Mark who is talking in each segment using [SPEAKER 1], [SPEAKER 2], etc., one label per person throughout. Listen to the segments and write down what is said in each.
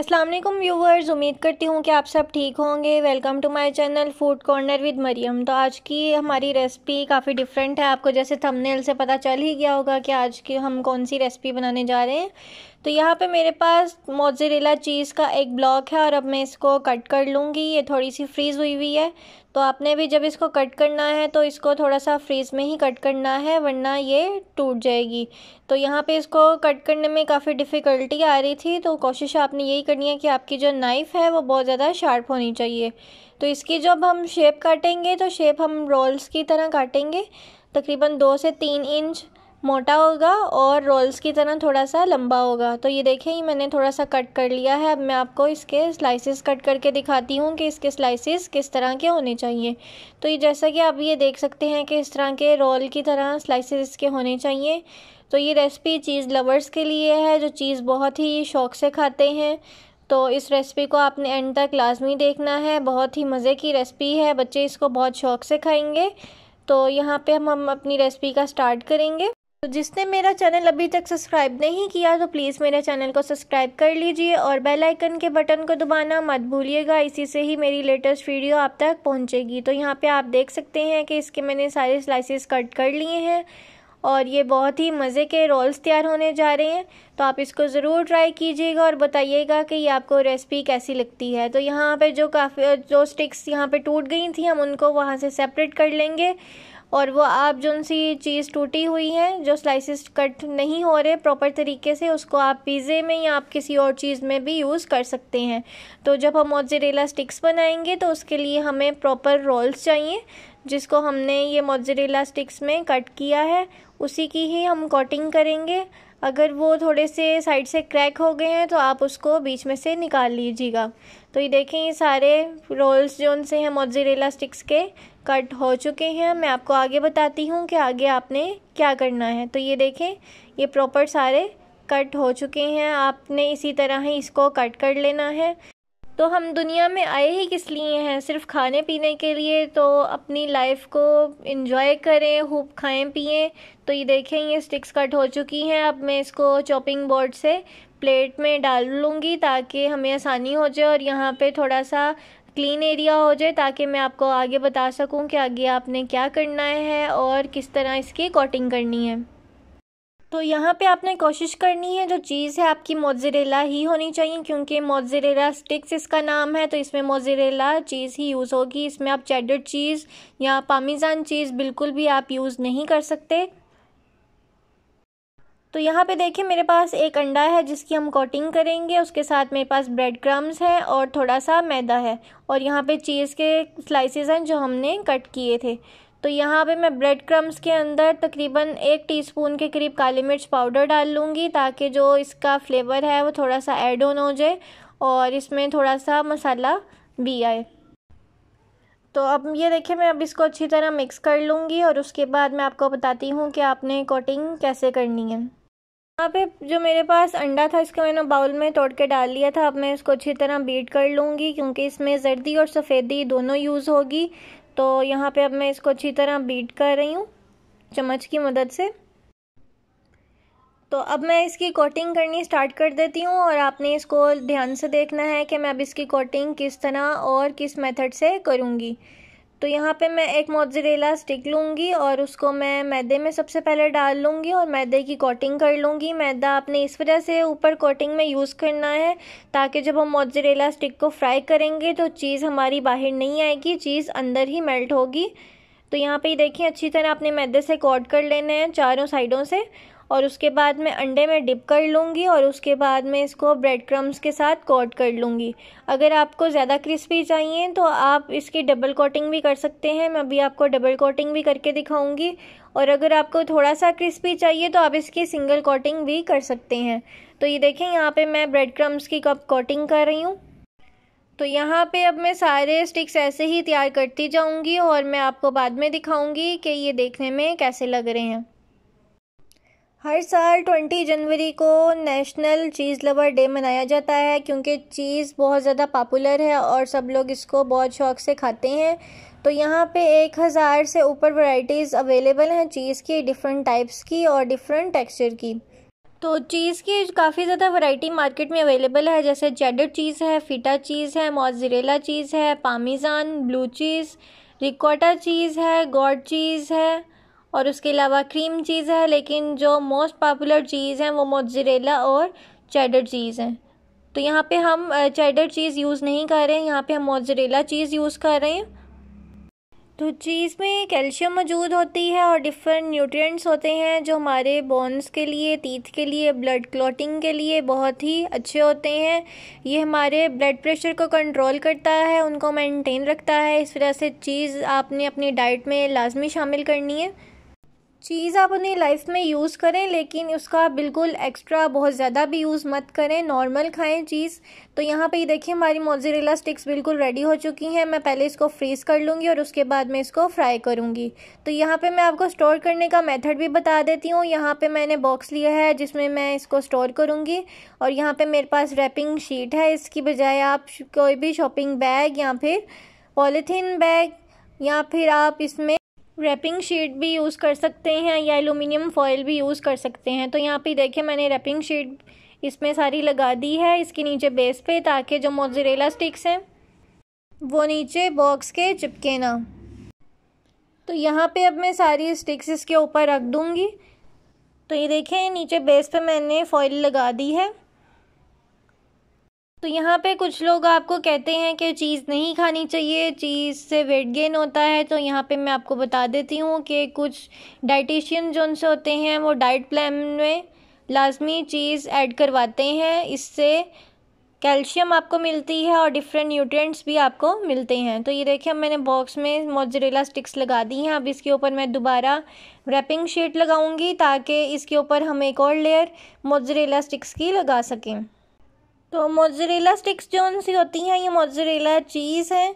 [SPEAKER 1] अस्सलाम वालेकुम व्यूवर्स उम्मीद करती हूँ कि आप सब ठीक होंगे welcome to my channel food corner with Mariyam तो आज की हमारी रेसिपी काफ़ी डिफरेंट है आपको जैसे थंबनेल से पता चल ही गया होगा कि आज की हम कौन सी रेसिपी बनाने जा रहे हैं तो यहाँ पे मेरे पास मोजरेला चीज़ का एक ब्लॉक है और अब मैं इसको कट कर लूँगी ये थोड़ी सी फ्रीज़ हुई हुई है तो आपने भी जब इसको कट करना है तो इसको थोड़ा सा फ्रीज़ में ही कट करना है वरना ये टूट जाएगी तो यहाँ पे इसको कट करने में काफ़ी डिफ़िकल्टी आ रही थी तो कोशिश आपने यही करनी है कि आपकी जो नाइफ़ है वो बहुत ज़्यादा शार्प होनी चाहिए तो इसकी जब हम शेप काटेंगे तो शेप हम रोल्स की तरह काटेंगे तकरीबन दो से तीन इंच मोटा होगा और रोल्स की तरह थोड़ा सा लंबा होगा तो ये देखें ये मैंने थोड़ा सा कट कर लिया है अब मैं आपको इसके स्लाइसेस कट करके दिखाती हूँ कि इसके स्लाइसेस किस तरह के होने चाहिए तो ये जैसा कि आप ये देख सकते हैं कि इस तरह के रोल की तरह स्लाइसेस इसके होने चाहिए तो ये रेसिपी चीज़ लवर्स के लिए है जो चीज़ बहुत ही शौक़ से खाते हैं तो इस रेसिपी को आपने एंड तक लाजमी देखना है बहुत ही मज़े की रेसिपी है बच्चे इसको बहुत शौक़ से खाएँगे तो यहाँ पर हम हम अपनी रेसिपी का स्टार्ट करेंगे तो जिसने मेरा चैनल अभी तक सब्सक्राइब नहीं किया तो प्लीज़ मेरे चैनल को सब्सक्राइब कर लीजिए और बेल आइकन के बटन को दबाना मत भूलिएगा इसी से ही मेरी लेटेस्ट वीडियो आप तक पहुंचेगी तो यहाँ पे आप देख सकते हैं कि इसके मैंने सारे स्लाइसेस कट कर लिए हैं और ये बहुत ही मज़े के रोल्स तैयार होने जा रहे हैं तो आप इसको ज़रूर ट्राई कीजिएगा और बताइएगा कि ये आपको रेसिपी कैसी लगती है तो यहाँ पर जो काफ़ी जो स्टिक्स यहाँ पर टूट गई थी हम उनको वहाँ से सेपरेट कर लेंगे और वो आप जो सी चीज़ टूटी हुई है जो स्लाइसिस कट नहीं हो रहे प्रॉपर तरीके से उसको आप पिज़्ज़े में या आप किसी और चीज़ में भी यूज़ कर सकते हैं तो जब हम मोजरेला स्टिक्स बनाएंगे तो उसके लिए हमें प्रॉपर रोल्स चाहिए जिसको हमने ये मोजरेला स्टिक्स में कट किया है उसी की ही हम कटिंग करेंगे अगर वो थोड़े से साइड से क्रैक हो गए हैं तो आप उसको बीच में से निकाल लीजिएगा तो ये देखें ये सारे रोल्स जो उनसे हैं मोजरेला स्टिक्स के कट हो चुके हैं मैं आपको आगे बताती हूँ कि आगे आपने क्या करना है तो ये देखें ये प्रॉपर सारे कट हो चुके हैं आपने इसी तरह ही इसको कट कर लेना है तो हम दुनिया में आए ही किस लिए हैं सिर्फ खाने पीने के लिए तो अपनी लाइफ को इन्जॉय करें खूब खाएं पिए तो ये देखें ये स्टिक्स कट हो चुकी हैं अब मैं इसको चॉपिंग बोर्ड से प्लेट में डाल लूँगी ताकि हमें आसानी हो जाए और यहाँ पे थोड़ा सा क्लीन एरिया हो जाए ताकि मैं आपको आगे बता सकूं कि आगे आपने क्या करना है और किस तरह इसकी कोटिंग करनी है तो यहाँ पे आपने कोशिश करनी है जो चीज़ है आपकी मोजरेला ही होनी चाहिए क्योंकि मोजरेला स्टिक्स इसका नाम है तो इसमें मोजरेला चीज़ ही यूज़ होगी इसमें आप चेडर चीज़ या पामीज़ान चीज़ बिल्कुल भी आप यूज़ नहीं कर सकते तो यहाँ पे देखिए मेरे पास एक अंडा है जिसकी हम कोटिंग करेंगे उसके साथ मेरे पास ब्रेड क्रम्स हैं और थोड़ा सा मैदा है और यहाँ पे चीज़ के स्लाइसेस हैं जो हमने कट किए थे तो यहाँ पे मैं ब्रेड क्रम्स के अंदर तकरीबन एक टीस्पून के करीब काली मिर्च पाउडर डाल लूँगी ताकि जो इसका फ्लेवर है वो थोड़ा सा ऐड ऑन हो जाए और इसमें थोड़ा सा मसाला भी आए तो अब ये देखिए मैं अब इसको अच्छी तरह मिक्स कर लूँगी और उसके बाद मैं आपको बताती हूँ कि आपने कोटिंग कैसे करनी है यहाँ पे जो मेरे पास अंडा था इसको मैंने बाउल में तोड़ के डाल लिया था अब मैं इसको अच्छी तरह बीट कर लूँगी क्योंकि इसमें जर्दी और सफ़ेदी दोनों यूज़ होगी तो यहाँ पे अब मैं इसको अच्छी तरह बीट कर रही हूँ चम्मच की मदद से तो अब मैं इसकी कोटिंग करनी स्टार्ट कर देती हूँ और आपने इसको ध्यान से देखना है कि मैं अब इसकी कोटिंग किस तरह और किस मेथड से करूँगी तो यहाँ पे मैं एक मोजरेला स्टिक लूँगी और उसको मैं मैदे में सबसे पहले डाल लूँगी और मैदे की कोटिंग कर लूँगी मैदा आपने इस वजह से ऊपर कोटिंग में यूज़ करना है ताकि जब हम मोजरेला स्टिक को फ्राई करेंगे तो चीज़ हमारी बाहर नहीं आएगी चीज़ अंदर ही मेल्ट होगी तो यहाँ पे देखिए अच्छी तरह आपने मैदे से कोट कर लेने हैं चारों साइडों से और उसके बाद मैं अंडे में डिप कर लूँगी और उसके बाद मैं इसको ब्रेड क्रम्स के साथ कोट कर लूँगी अगर आपको ज़्यादा क्रिस्पी चाहिए तो आप इसकी डबल कोटिंग भी कर सकते हैं मैं अभी आपको डबल कोटिंग भी करके दिखाऊँगी और अगर आपको थोड़ा सा क्रिस्पी चाहिए तो आप इसकी सिंगल कोटिंग भी कर सकते हैं तो ये देखें यहाँ पर मैं ब्रेड क्रम्स की कप कोटिंग कर रही हूँ तो यहाँ पे अब मैं सारे स्टिक्स ऐसे ही तैयार करती जाऊँगी और मैं आपको बाद में दिखाऊँगी कि ये देखने में कैसे लग रहे हैं हर साल 20 जनवरी को नेशनल चीज़ लवर डे मनाया जाता है क्योंकि चीज़ बहुत ज़्यादा पॉपुलर है और सब लोग इसको बहुत शौक से खाते हैं तो यहाँ पे एक हज़ार से ऊपर वैरायटीज़ अवेलेबल हैं चीज़ की डिफरेंट टाइप्स की और डिफरेंट टेक्सचर की तो चीज़ की काफ़ी ज़्यादा वैरायटी मार्केट में अवेलेबल है जैसे चेडर चीज़ है फीटा चीज़ है मोजरेला चीज़ है पामीज़ान ब्लू चीज़ रिकोटा चीज़ है गॉड चीज़ है और उसके अलावा क्रीम चीज़ है लेकिन जो मोस्ट पॉपुलर चीज़ हैं वो मोजरेला और चेडर चीज़ हैं तो यहाँ पे हम चेडर चीज़ यूज़ नहीं कर रहे हैं यहाँ पे हम मोजरेला चीज़ यूज़ कर रहे हैं तो चीज़ में कैल्शियम मौजूद होती है और डिफरेंट न्यूट्रिएंट्स होते हैं जो हमारे बोन्स के लिए तीत के लिए ब्लड क्लॉटिंग के लिए बहुत ही अच्छे होते हैं ये हमारे ब्लड प्रेशर को कंट्रोल करता है उनको मेंटेन रखता है इस वजह से चीज़ आपने अपनी डाइट में लाजमी शामिल करनी है चीज़ आप अपनी लाइफ में यूज़ करें लेकिन उसका बिल्कुल एक्स्ट्रा बहुत ज़्यादा भी यूज़ मत करें नॉर्मल खाएं चीज़ तो यहाँ पे ये देखिए हमारी मोजरेला स्टिक्स बिल्कुल रेडी हो चुकी हैं मैं पहले इसको फ्रीज़ कर लूँगी और उसके बाद मैं इसको फ्राई करूँगी तो यहाँ पे मैं आपको स्टोर करने का मेथड भी बता देती हूँ यहाँ पर मैंने बॉक्स लिया है जिसमें मैं इसको स्टोर करूँगी और यहाँ पर मेरे पास रैपिंग शीट है इसकी बजाय आप कोई भी शॉपिंग बैग या फिर पॉलीथीन बैग या फिर आप इसमें रैपिंग शीट भी यूज़ कर सकते हैं या एलुमिनियम फॉयल भी यूज़ कर सकते हैं तो यहाँ पे देखिए मैंने रैपिंग शीट इसमें सारी लगा दी है इसके नीचे बेस पे ताकि जो मोजरेला स्टिक्स हैं वो नीचे बॉक्स के चिपके ना तो यहाँ पे अब मैं सारी स्टिक्स इसके ऊपर रख दूँगी तो ये देखें नीचे बेस पे मैंने फॉइल लगा दी है तो यहाँ पे कुछ लोग आपको कहते हैं कि चीज़ नहीं खानी चाहिए चीज़ से वेट गेन होता है तो यहाँ पे मैं आपको बता देती हूँ कि कुछ डाइटिशियन जो उनसे होते हैं वो डाइट प्लान में लाजमी चीज़ ऐड करवाते हैं इससे कैल्शियम आपको मिलती है और डिफरेंट न्यूट्रिएंट्स भी आपको मिलते हैं तो ये देखिए मैंने बॉक्स में मोजरेला स्टिक्स लगा दी हैं अब इसके ऊपर मैं दोबारा रैपिंग शीट लगाऊंगी ताकि इसके ऊपर हम एक और लेयर मोजरेला स्टिक्स की लगा सकें तो मोजरेला स्टिक्स जो सी होती हैं ये मोजरेला चीज़ है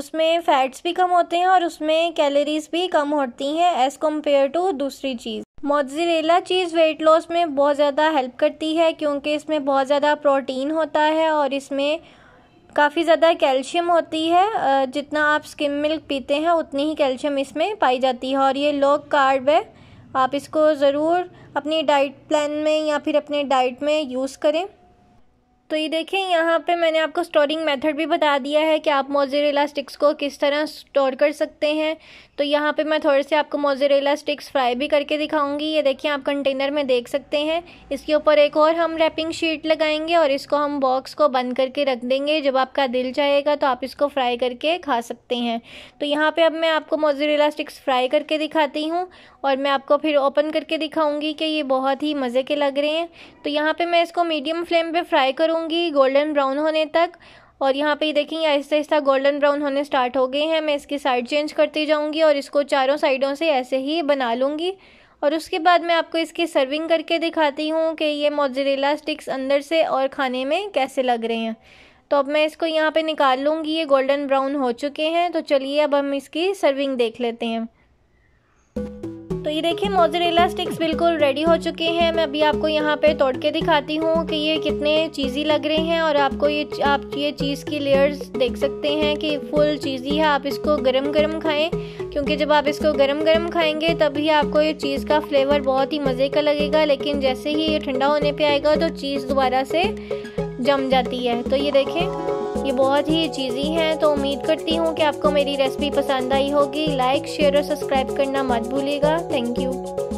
[SPEAKER 1] उसमें फैट्स भी कम होते हैं और उसमें कैलोरीज भी कम होती हैं एज़ कम्पेयर टू दूसरी चीज़ मोजरेला चीज़ वेट लॉस में बहुत ज़्यादा हेल्प करती है क्योंकि इसमें बहुत ज़्यादा प्रोटीन होता है और इसमें काफ़ी ज़्यादा कैल्शियम होती है जितना आप स्किम मिल्क पीते हैं उतनी ही कैल्शियम इसमें पाई जाती है और ये लो कार्ब है आप इसको ज़रूर अपनी डाइट प्लान में या फिर अपने डाइट में यूज़ करें तो ये देखें यहाँ पे मैंने आपको स्टोरिंग मेथड भी बता दिया है कि आप मोजरेला स्टिक्स को किस तरह स्टोर कर सकते हैं तो यहाँ पे मैं थोड़े से आपको मोजरेला स्टिक्स फ्राई भी करके दिखाऊंगी ये देखिए आप कंटेनर में देख सकते हैं इसके ऊपर एक और हम रैपिंग शीट लगाएंगे और इसको हम बॉक्स को बंद करके रख देंगे जब आपका दिल चाहेगा तो आप इसको फ्राई करके खा सकते हैं तो यहाँ पर अब मैं आपको मोजरेला स्टिक्स फ्राई करके दिखाती हूँ और मैं आपको फिर ओपन करके दिखाऊँगी कि ये बहुत ही मज़े के लग रहे हैं तो यहाँ पर मैं इसको मीडियम फ्लेम पर फ्राई करूँगी दूंगी गोल्डन ब्राउन होने तक और यहाँ पे देखेंगे आहिस्ता आहिस्ता गोल्डन ब्राउन होने स्टार्ट हो गए हैं मैं इसकी साइड चेंज करती जाऊँगी और इसको चारों साइडों से ऐसे ही बना लूँगी और उसके बाद मैं आपको इसकी सर्विंग करके दिखाती हूँ कि ये मोजरेला स्टिक्स अंदर से और खाने में कैसे लग रहे हैं तो अब मैं इसको यहाँ पे निकाल लूँगी ये गोल्डन ब्राउन हो चुके हैं तो चलिए अब हम इसकी सर्विंग देख लेते हैं तो ये देखिए मोजरेला स्टिक्स बिल्कुल रेडी हो चुके हैं मैं अभी आपको यहाँ पे तोड़ के दिखाती हूँ कि ये कितने चीज़ी लग रहे हैं और आपको ये आप ये चीज़ की लेयर्स देख सकते हैं कि फुल चीज़ी है आप इसको गरम गरम खाएं क्योंकि जब आप इसको गरम गरम खाएंगे तभी आपको ये चीज़ का फ्लेवर बहुत ही मज़े का लगेगा लेकिन जैसे ही ये ठंडा होने पर आएगा तो चीज़ दोबारा से जम जाती है तो ये देखें ये बहुत ही चीज़ी हैं तो उम्मीद करती हूँ कि आपको मेरी रेसिपी पसंद आई होगी लाइक शेयर और सब्सक्राइब करना मत भूलिएगा थैंक यू